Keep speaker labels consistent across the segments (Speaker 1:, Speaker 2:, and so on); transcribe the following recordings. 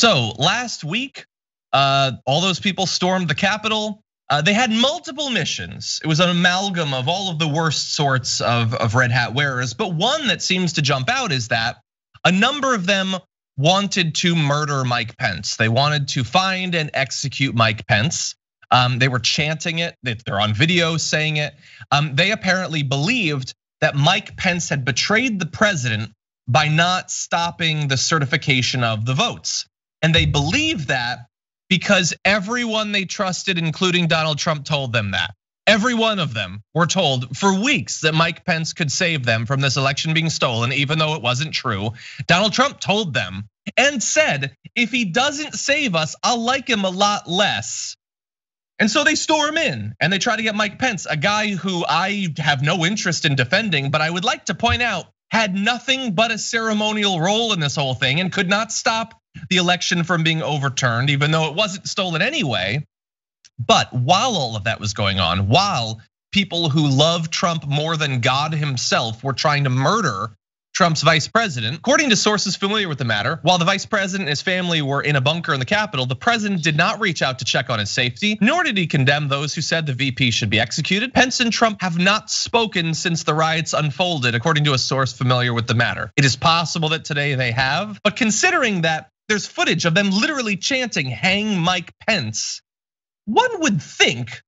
Speaker 1: So last week, uh, all those people stormed the Capitol. Uh, they had multiple missions. It was an amalgam of all of the worst sorts of, of red hat wearers. But one that seems to jump out is that a number of them wanted to murder Mike Pence. They wanted to find and execute Mike Pence. Um, they were chanting it, they're on video saying it. Um, they apparently believed that Mike Pence had betrayed the president by not stopping the certification of the votes. And they believe that because everyone they trusted, including Donald Trump, told them that. Every one of them were told for weeks that Mike Pence could save them from this election being stolen, even though it wasn't true. Donald Trump told them and said, if he doesn't save us, I'll like him a lot less. And so they storm in and they try to get Mike Pence, a guy who I have no interest in defending, but I would like to point out had nothing but a ceremonial role in this whole thing and could not stop the election from being overturned, even though it wasn't stolen anyway. But while all of that was going on, while people who love Trump more than God himself were trying to murder Trump's vice president. According to sources familiar with the matter, while the vice president and his family were in a bunker in the Capitol, the president did not reach out to check on his safety, nor did he condemn those who said the VP should be executed. Pence and Trump have not spoken since the riots unfolded, according to a source familiar with the matter. It is possible that today they have, but considering that there's footage of them literally chanting, hang Mike Pence. One would think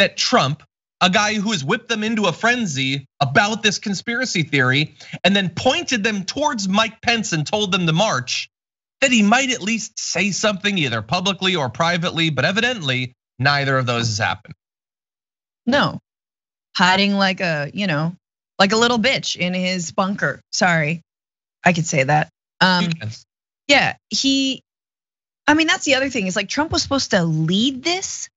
Speaker 1: that Trump, a guy who has whipped them into a frenzy about this conspiracy theory, and then pointed them towards Mike Pence and told them to march, that he might at least say something either publicly or privately, but evidently neither of those has happened.
Speaker 2: No. Hiding like a, you know, like a little bitch in his bunker. Sorry. I could say that. Um, yeah, he. I mean, that's the other thing is like Trump was supposed to lead this.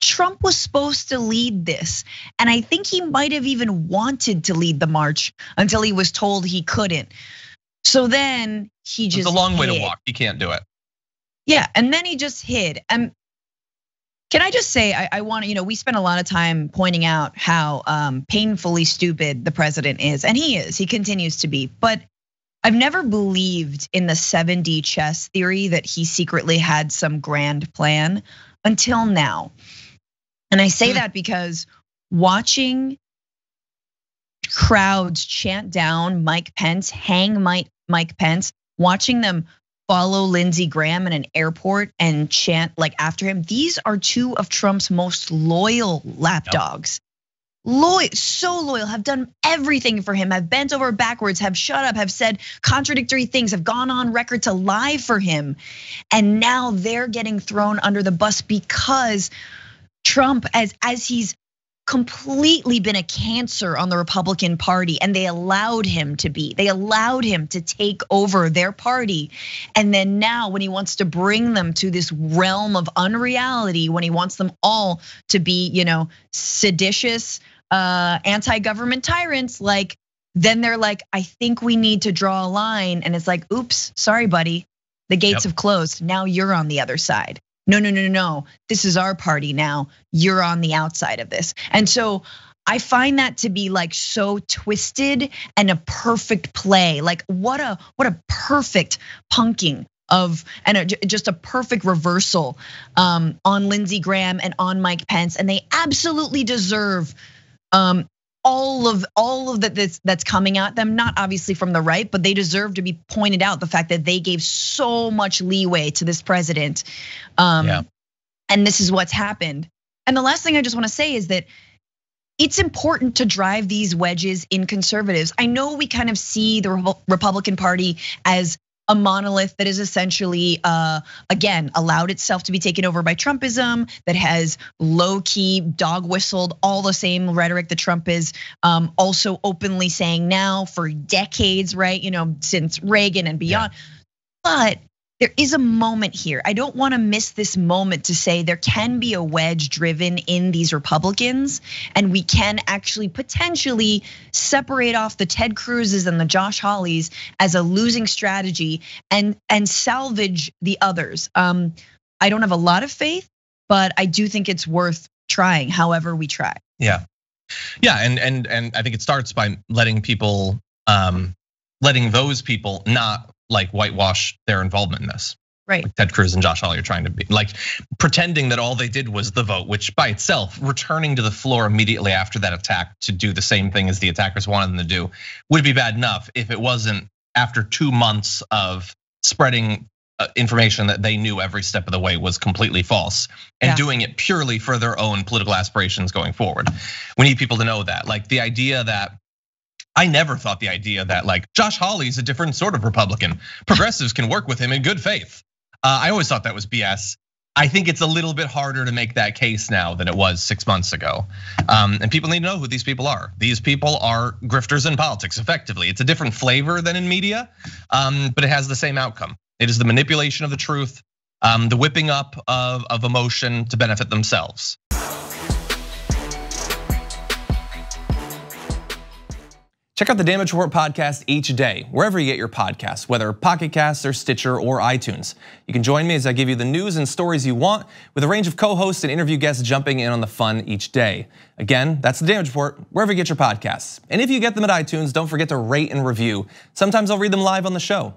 Speaker 2: Trump was supposed to lead this. And I think he might have even wanted to lead the march until he was told he couldn't. So then he just. It's a long hid. way to walk. He can't do it. Yeah. And then he just hid. And can I just say, I, I want to, you know, we spent a lot of time pointing out how um, painfully stupid the president is, and he is, he continues to be. But I've never believed in the 7D chess theory that he secretly had some grand plan until now. And I say hmm. that because watching crowds chant down Mike Pence, hang Mike, Mike Pence, watching them follow Lindsey Graham in an airport and chant like after him. These are two of Trump's most loyal lapdogs loyal, so loyal, have done everything for him, have bent over backwards, have shut up, have said contradictory things, have gone on record to lie for him. And now they're getting thrown under the bus because Trump, as as he's completely been a cancer on the Republican Party, and they allowed him to be. They allowed him to take over their party. And then now, when he wants to bring them to this realm of unreality, when he wants them all to be, you know, seditious, uh, anti-government tyrants, like then they're like, I think we need to draw a line, and it's like, oops, sorry, buddy, the gates yep. have closed. Now you're on the other side. No, no, no, no, no. This is our party now. You're on the outside of this, and so. I find that to be like so twisted and a perfect play. Like what a what a perfect punking of and a, just a perfect reversal um, on Lindsey Graham and on Mike Pence, and they absolutely deserve um, all of all of that that's, that's coming at them not obviously from the right but they deserve to be pointed out the fact that they gave so much leeway to this president um, yeah. and this is what's happened and the last thing i just want to say is that it's important to drive these wedges in conservatives. I know we kind of see the Republican Party as a monolith that is essentially, uh, again, allowed itself to be taken over by Trumpism, that has low key dog whistled all the same rhetoric that Trump is um, also openly saying now for decades, right? You know, since Reagan and beyond. Yeah. But there is a moment here. I don't want to miss this moment to say there can be a wedge driven in these Republicans, and we can actually potentially separate off the Ted Cruz's and the Josh Hollies as a losing strategy and and salvage the others. Um, I don't have a lot of faith, but I do think it's worth trying, however we try.
Speaker 1: Yeah, yeah, and and and I think it starts by letting people, um, letting those people not like whitewash their involvement in this. Right. Like Ted Cruz and Josh Hawley are trying to be like pretending that all they did was the vote, which by itself, returning to the floor immediately after that attack to do the same thing as the attackers wanted them to do would be bad enough if it wasn't after two months of spreading uh, information that they knew every step of the way was completely false and yeah. doing it purely for their own political aspirations going forward. We need people to know that. Like the idea that I never thought the idea that like Josh Hawley is a different sort of Republican. Progressives can work with him in good faith. Uh, I always thought that was BS. I think it's a little bit harder to make that case now than it was six months ago. Um, and people need to know who these people are. These people are grifters in politics, effectively. It's a different flavor than in media, um, but it has the same outcome. It is the manipulation of the truth, um, the whipping up of, of emotion to benefit themselves. Check out the Damage Report podcast each day, wherever you get your podcasts, whether Pocket Casts or Stitcher or iTunes. You can join me as I give you the news and stories you want, with a range of co-hosts and interview guests jumping in on the fun each day. Again, that's the Damage Report, wherever you get your podcasts. And if you get them at iTunes, don't forget to rate and review. Sometimes I'll read them live on the show.